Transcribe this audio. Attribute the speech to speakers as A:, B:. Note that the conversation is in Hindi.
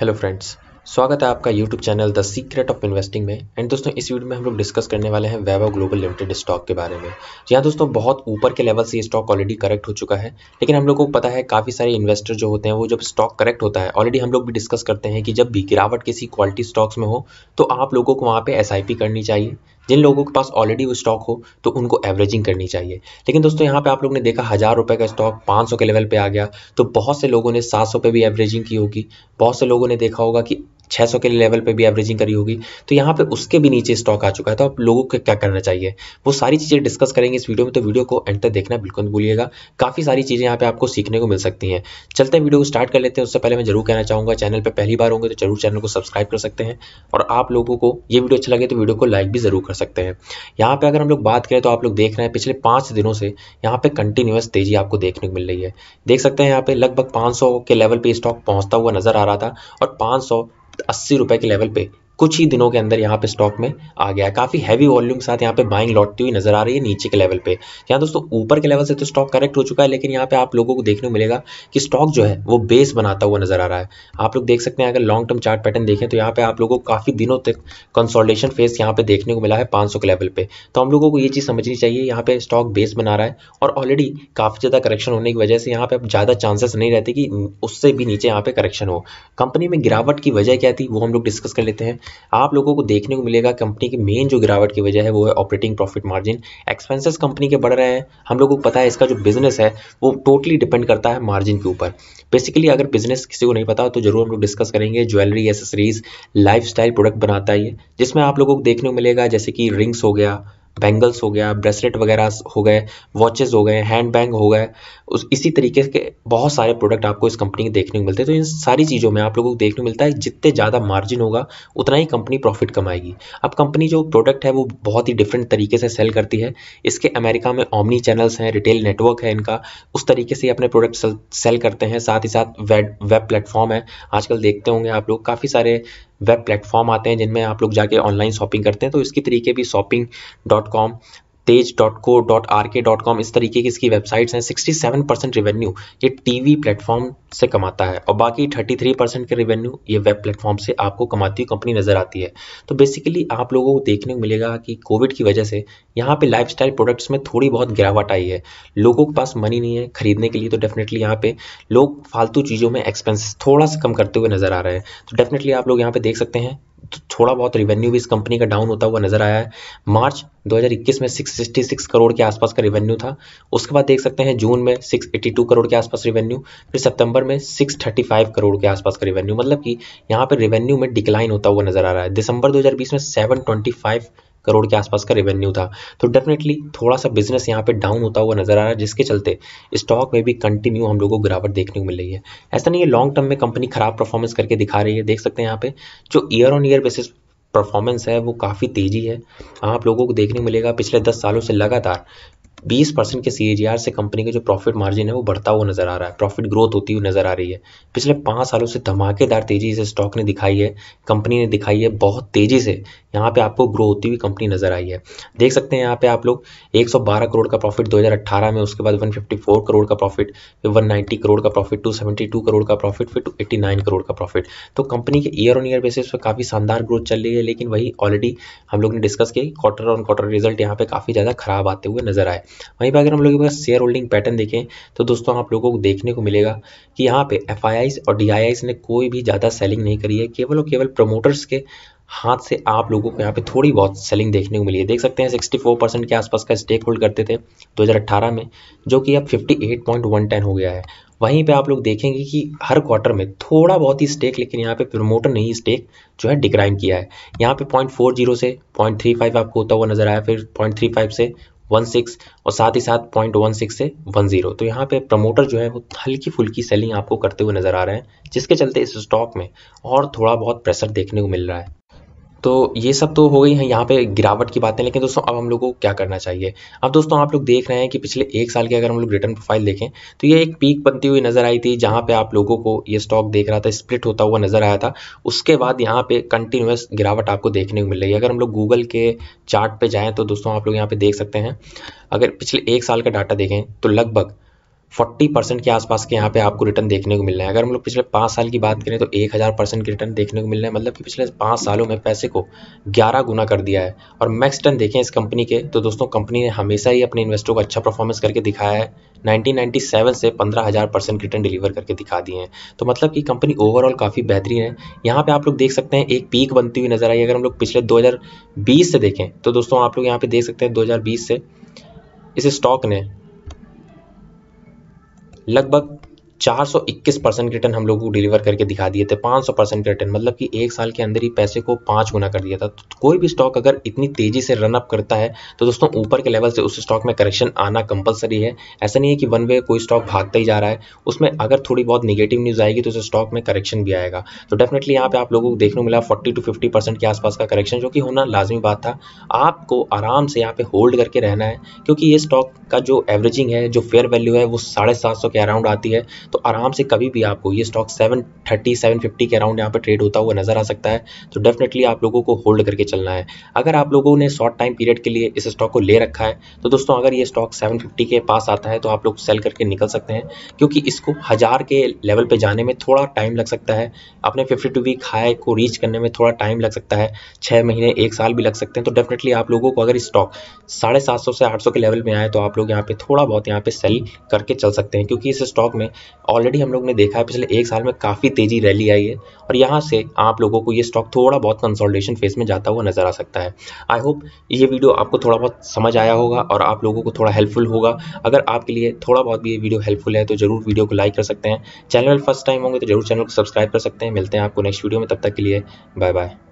A: हेलो फ्रेंड्स स्वागत है आपका YouTube channel the secret of investing में एंड दोस्तों इस वीडियो में हम लोग डिस्कस करने वाले हैं वैभव ग्लोबल लिमिटेड स्टॉक के बारे में यहाँ दोस्तों बहुत ऊपर के लेवल से ये स्टॉक ऑलरेडी करेक्ट हो चुका है लेकिन हम लोगों को पता है काफ़ी सारे इन्वेस्टर जो होते हैं वो जब स्टॉक करेक्ट होता है ऑलरेडी हम लोग भी डिस्कस करते हैं कि जब भी गिरावट किसी क्वालिटी स्टॉक्स में हो तो आप लोगों को वहाँ पर एस करनी चाहिए जिन लोगों के पास ऑलरेडी वो स्टॉक हो तो उनको एवरेजिंग करनी चाहिए लेकिन दोस्तों यहाँ पे आप लोग ने देखा हज़ार रुपये का स्टॉक सौ के लेवल पे आ गया तो बहुत से लोगों ने सौ पे भी एवरेजिंग की होगी बहुत से लोगों ने देखा होगा कि 600 के लेवल पे भी एवरेजिंग करी होगी तो यहाँ पे उसके भी नीचे स्टॉक आ चुका है तो आप लोगों को क्या करना चाहिए वो सारी चीज़ें डिस्कस करेंगे इस वीडियो में तो वीडियो को एंड तक देखना बिल्कुल भूलिएगा काफ़ी सारी चीज़ें यहाँ पे आपको सीखने को मिल सकती हैं चलते हैं वीडियो को स्टार्ट कर लेते हैं उससे पहले मैं जरूर कहना चाहूँगा चैनल पर पहली बार होंगे तो जरूर चैनल को सब्सक्राइब कर सकते हैं और आप लोगों को ये वीडियो अच्छा लगे तो वीडियो को लाइक भी जरूर कर सकते हैं यहाँ पे अगर हम लोग बात करें तो आप लोग देख रहे हैं पिछले पाँच दिनों से यहाँ पे कंटिन्यूस तेजी आपको देखने को मिल रही है देख सकते हैं यहाँ पे लगभग 500 के लेवल पे स्टॉक पहुँचता हुआ नजर आ रहा था और अस्सी रुपए के लेवल पे कुछ ही दिनों के अंदर यहाँ पे स्टॉक में आ गया है काफ़ी हैवी वॉल्यूम के साथ यहाँ पे बाइंग लौटती हुई नजर आ रही है नीचे के लेवल पे यहाँ दोस्तों ऊपर के लेवल से तो स्टॉक करेक्ट हो चुका है लेकिन यहाँ पे आप लोगों को देखने को मिलेगा कि स्टॉक जो है वो बेस बनाता हुआ नजर आ रहा है आप लोग देख सकते हैं अगर लॉन्ग टर्म चार्ट पैटर्न देखें तो यहाँ पे आप लोगों को काफ़ी दिनों तक कंसोल्टेशन फेस यहाँ पे देखने को मिला है पाँच के लेवल पे तो हम लोगों को ये चीज़ समझनी चाहिए यहाँ पे स्टॉक बेस बना रहा है और ऑलरेडी काफ़ी ज़्यादा करेक्शन होने की वजह से यहाँ पे अब ज़्यादा चांसेस नहीं रहते कि उससे भी नीचे यहाँ पे करेक्शन हो कंपनी में गिरावट की वजह क्या थी वो हम लोग डिस्कस कर लेते हैं आप लोगों को देखने को मिलेगा कंपनी की मेन जो गिरावट की वजह है वो है operating profit margin expenses company के बढ़ रहे हैं हम लोगों को पता है इसका जो बिजनेस है वो टोटली डिपेंड करता है मार्जिन के ऊपर बेसिकली अगर बिजनेस किसी को नहीं पता तो जरूर हम लोग डिस्कस करेंगे ज्वेलरी एसेसरीज लाइफ प्रोडक्ट बनाता है जिसमें आप लोगों को देखने को मिलेगा जैसे कि रिंग्स हो गया बैंगल्स हो गया ब्रेसलेट वगैरह हो गए वॉचेस हो गए हैंड बैग हो गए उस इसी तरीके के बहुत सारे प्रोडक्ट आपको इस कंपनी के देखने को मिलते हैं तो इन सारी चीज़ों में आप लोगों को देखने को मिलता है जितने ज़्यादा मार्जिन होगा उतना ही कंपनी प्रॉफिट कमाएगी अब कंपनी जो प्रोडक्ट है वो बहुत ही डिफरेंट तरीके से सेल करती है इसके अमेरिका में ऑमनी चैनल्स हैं रिटेल नेटवर्क है इनका उस तरीके से अपने प्रोडक्ट सेल करते हैं साथ ही साथ वेब प्लेटफॉर्म है आजकल देखते होंगे आप लोग काफ़ी सारे वेब प्लेटफॉर्म आते हैं जिनमें आप लोग जाके ऑनलाइन शॉपिंग करते हैं तो इसके तरीके भी शॉपिंग डॉट कॉम तेज dot co dot R K dot com इस तरीके की इसकी वेबसाइट्स हैं 67 परसेंट रेवेन्यू ये टी वी प्लेटफॉर्म से कमाता है और बाकी 33 परसेंट के रेवेन्यू ये वेब प्लेटफॉर्म से आपको कमाती हुई कंपनी नज़र आती है तो बेसिकली आप लोगों को देखने को मिलेगा कि कोविड की वजह से यहाँ पे स्टाइल प्रोडक्ट्स में थोड़ी बहुत गिरावट आई है लोगों के पास मनी नहीं है खरीदने के लिए तो डेफिनेटली यहाँ पे लोग फालतू चीज़ों में एक्सपेंसिस थोड़ा सा कम करते हुए नज़र आ रहे हैं तो डेफिनेटली आप लोग यहाँ पे देख सकते हैं तो थोड़ा बहुत रिवेन्यू भी इस कंपनी का डाउन होता हुआ नजर आया है मार्च 2021 में 666 करोड़ के आसपास का रिवेन्यू था उसके बाद देख सकते हैं जून में 682 करोड़ के आसपास रिवेन्यू फिर सितंबर में 635 करोड़ के आसपास का रिवेन्यू मतलब कि यहाँ पर रिवेन्यू में डिक्लाइन होता हुआ नजर आ रहा है दिसंबर दो में सेवन करोड़ के आसपास का रेवेन्यू था तो डेफिनेटली थोड़ा सा बिजनेस यहाँ पे डाउन होता हुआ नजर आ रहा है जिसके चलते स्टॉक में भी कंटिन्यू हम लोगों को गिरावट देखने को मिल रही है ऐसा नहीं है लॉन्ग टर्म में कंपनी खराब परफॉर्मेंस करके दिखा रही है देख सकते हैं यहाँ पे जो year on year basis performance है वो काफ़ी तेजी है आप लोगों को देखने मिलेगा पिछले दस सालों से लगातार 20 परसेंट के सी से कंपनी का जो प्रॉफिट मार्जिन है वो बढ़ता हुआ नजर आ रहा है प्रॉफिट ग्रोथ होती हुई नजर आ रही है पिछले पाँच सालों से धमाकेदार तेजी से स्टॉक ने दिखाई है कंपनी ने दिखाई है बहुत तेजी से यहाँ पे आपको ग्रो होती हुई कंपनी नज़र आई है देख सकते हैं यहाँ पे आप लोग 112 करोड़ का प्रॉफिट 2018 में उसके बाद 154 करोड़ का प्रॉफिट फिर 190 करोड़ का प्रॉफिट 272 करोड़ का प्रॉफिट फिर 289 करोड़ का प्रॉफिट तो कंपनी के ईयर ऑन ईयर बेसिस पर काफ़ी शानदार ग्रोथ चल रही है लेकिन वही ऑलरेडी हम लोग ने डिस्कस किया क्वार्टर ऑन क्वार्टर रिजल्ट यहाँ पे काफ़ी ज़्यादा खराब आते हुए नजर आए वहीं पर अगर हम लोग शेयर होल्डिंग पैटर्न देखें तो दोस्तों आप लोगों को देखने को मिलेगा कि यहाँ पे एफ और डी ने कोई भी ज़्यादा सेलिंग नहीं करी है केवल और केवल प्रमोटर्स के हाथ से आप लोगों को यहाँ पे थोड़ी बहुत सेलिंग देखने को मिली है देख सकते हैं 64 परसेंट के आसपास का स्टेक होल्ड करते थे 2018 में जो कि अब 58.110 हो गया है वहीं पे आप लोग देखेंगे कि हर क्वार्टर में थोड़ा बहुत ही स्टेक लेकिन यहाँ पे प्रमोटर ने ही स्टेक जो है डिक्राइन किया है यहाँ पे पॉइंट फोर जीरो से पॉइंट थ्री फाइव आपको होता हुआ नजर आया फिर पॉइंट थ्री फाइव से वन सिक्स और साथ ही साथ पॉइंट वन सिक्स से वन जीरो तो यहाँ पे प्रमोटर जो है वो हल्की फुल्की सेलिंग आपको करते हुए नजर आ रहे हैं जिसके चलते इस स्टॉक में और थोड़ा बहुत प्रेशर देखने को मिल रहा है तो ये सब तो हो गई है यहाँ पे गिरावट की बातें लेकिन दोस्तों अब हम लोग को क्या करना चाहिए अब दोस्तों आप लोग देख रहे हैं कि पिछले एक साल के अगर हम लोग रिटर्न प्रोफाइल देखें तो ये एक पीक बनती हुई नज़र आई थी जहाँ पे आप लोगों को ये स्टॉक देख रहा था स्प्लिट होता हुआ नज़र आया था उसके बाद यहाँ पे कंटिन्यूस गिरावट आपको देखने को मिल रही है अगर हम लोग गूगल के चार्ट जाएँ तो दोस्तों आप लोग यहाँ पर देख सकते हैं अगर पिछले एक साल का डाटा देखें तो लगभग फोर्टी परसेंट के आसपास के यहाँ पे आपको रिटर्न देखने को मिल रहा है अगर हम लोग पिछले पाँच साल की बात करें तो एक हज़ार परसेंट के रिटर्न देखने को मिल रहा है मतलब कि पिछले पाँच सालों में पैसे को ग्यारह गुना कर दिया है और मैक्स टर्न देखें इस कंपनी के तो दोस्तों कंपनी ने हमेशा ही अपने इन्वेस्टर को अच्छा परफॉर्मेंस करके दिखाया है 1997 से पंद्रह हज़ार परसेंट रिटर्न डिलीवर करके दिखा दिए हैं तो मतलब कि कंपनी ओवरऑल काफ़ी बेहतरीन है यहाँ पे आप लोग देख सकते हैं एक पीक बनती हुई नज़र आई अगर हम लोग पिछले 2020 से देखें तो दोस्तों आप लोग यहाँ पे देख सकते हैं 2020 से इस स्टॉक ने लगभग 421 परसेंट रिटर्न हम लोगों को डिलीवर करके दिखा दिए थे 500 परसेंट रिटर्न मतलब कि एक साल के अंदर ही पैसे को पाँच गुना कर दिया था तो कोई भी स्टॉक अगर इतनी तेजी से रनअप करता है तो दोस्तों ऊपर के लेवल से उस स्टॉक में करेक्शन आना कंपलसरी है ऐसा नहीं है कि वन वे कोई स्टॉक भागता ही जा रहा है उसमें अगर थोड़ी बहुत निगेटिव न्यूज़ आएगी तो उस स्टॉक में करेक्शन भी आएगा तो डेफिनेटली यहाँ पे आप लोगों को देखने को मिला फोर्टी टू फिफ्टी परसेंट के आसपास का करेक्शन जो कि होना लाजमी बात था आपको आराम से यहाँ पे होल्ड करके रहना है क्योंकि ये स्टॉक का जो एवरेजिंग है जो फेयर वैल्यू है वो साढ़े सात सौ के अराउंड आती है तो आराम से कभी भी आपको ये stock seven thirty seven fifty के अराउंड यहाँ पर ट्रेड होता हुआ नजर आ सकता है तो डेफिनेटली आप लोगों को होल्ड करके चलना है अगर आप लोगों ने शॉर्ट टाइम पीरियड के लिए इस स्टॉक को ले रखा है तो दोस्तों अगर ये स्टॉक सेवन फिफ्टी के पास आता है तो आप लोग सेल करके निकल सकते हैं क्योंकि इसको हज़ार के लेवल पर जाने में थोड़ा टाइम लग सकता है अपने फिफ्टी टू वीक हाई को रीच करने में थोड़ा टाइम लग सकता है छः महीने एक साल भी लग सकते हैं तो डेफिनेटली आप लोगों को अगर स्टॉक साढ़े सात सौ से आठ सौ के लेवल में आए तो आप लोग यहाँ पे थोड़ा बहुत यहाँ पे सेल करके चल सकते हैं क्योंकि इस स्टॉक में ऑलरेडी हम लोग ने देखा है पिछले एक साल में काफ़ी तेज़ी रैली आई है और यहाँ से आप लोगों को ये स्टॉक थोड़ा बहुत कंसोलिडेशन फेज में जाता हुआ नजर आ सकता है आई होप ये वीडियो आपको थोड़ा बहुत समझ आया होगा और आप लोगों को थोड़ा हेल्पफुल होगा अगर आपके लिए थोड़ा बहुत भी ये वीडियो हेल्पफुल है तो जरूर वीडियो को लाइक कर सकते हैं चैनल फर्स्ट टाइम होंगे तो जरूर चैनल को सब्सक्राइब कर सकते हैं मिलते हैं आपको नेक्स्ट वीडियो में तब तक के लिए बाय बाय